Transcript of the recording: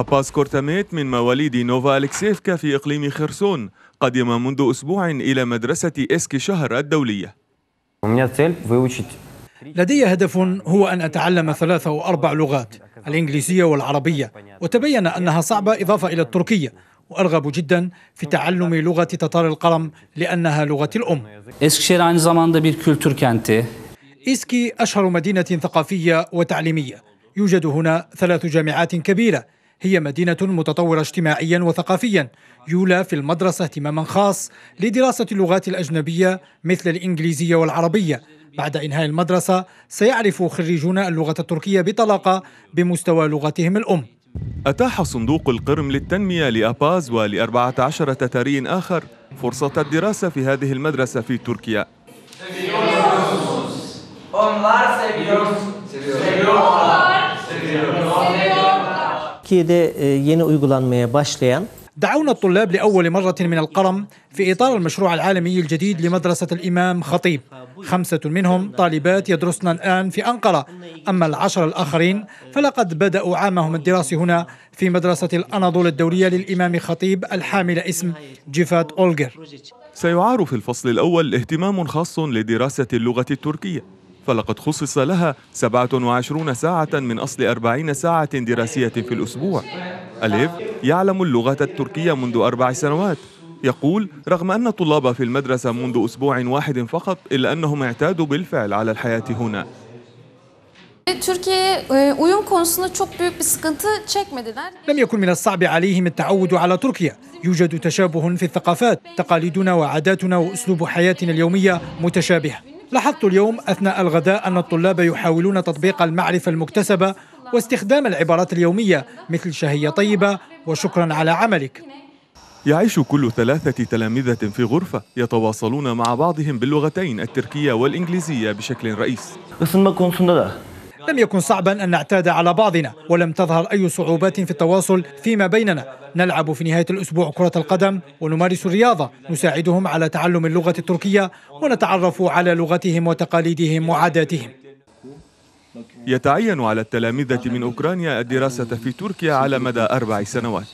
أباس كورتاميت من مواليد نوفا أليكسيفكا في إقليم خرسون قدم منذ أسبوع إلى مدرسة إسكي شهر الدولية لدي هدف هو أن أتعلم ثلاث أو أربع لغات الإنجليزية والعربية وتبين أنها صعبة إضافة إلى التركية وأرغب جدا في تعلم لغة تتار القلم لأنها لغتي الأم إسكي أشهر مدينة ثقافية وتعليمية يوجد هنا ثلاث جامعات كبيرة هي مدينة متطورة اجتماعيا وثقافيا يولى في المدرسة اهتماما خاص لدراسة اللغات الأجنبية مثل الإنجليزية والعربية بعد إنهاء المدرسة سيعرف خريجون اللغة التركية بطلاقة بمستوى لغتهم الأم أتاح صندوق القرم للتنمية لأباز ولأربعة عشر تتاري آخر فرصة الدراسة في هذه المدرسة في تركيا Onlar seviyor. Türkiye'de e, yeni uygulanmaya başlayan دعونا الطلاب لأول مرة من القرم في إطار المشروع العالمي الجديد لمدرسة الإمام خطيب خمسة منهم طالبات يدرسن الآن في أنقرة أما العشر الآخرين فلقد بدأوا عامهم الدراسي هنا في مدرسة الأناضول الدولية للإمام خطيب الحامل اسم جيفات أولجر سيعار في الفصل الأول اهتمام خاص لدراسة اللغة التركية فلقد خصص لها 27 ساعة من أصل 40 ساعة دراسية في الأسبوع أليف يعلم اللغة التركية منذ أربع سنوات يقول رغم أن الطلاب في المدرسة منذ أسبوع واحد فقط إلا أنهم اعتادوا بالفعل على الحياة هنا e, لم يكن من الصعب عليهم التعود على تركيا يوجد تشابه في الثقافات تقاليدنا وعاداتنا وأسلوب حياتنا اليومية متشابهة لاحظت اليوم أثناء الغداء أن الطلاب يحاولون تطبيق المعرفة المكتسبة واستخدام العبارات اليومية مثل شهية طيبة وشكرا على عملك يعيش كل ثلاثة تلامذة في غرفة يتواصلون مع بعضهم باللغتين التركية والإنجليزية بشكل رئيس لم يكن صعبا أن نعتاد على بعضنا ولم تظهر أي صعوبات في التواصل فيما بيننا نلعب في نهاية الأسبوع كرة القدم ونمارس الرياضة نساعدهم على تعلم اللغة التركية ونتعرف على لغتهم وتقاليدهم وعاداتهم يتعين على التلامذة من أوكرانيا الدراسة في تركيا على مدى أربع سنوات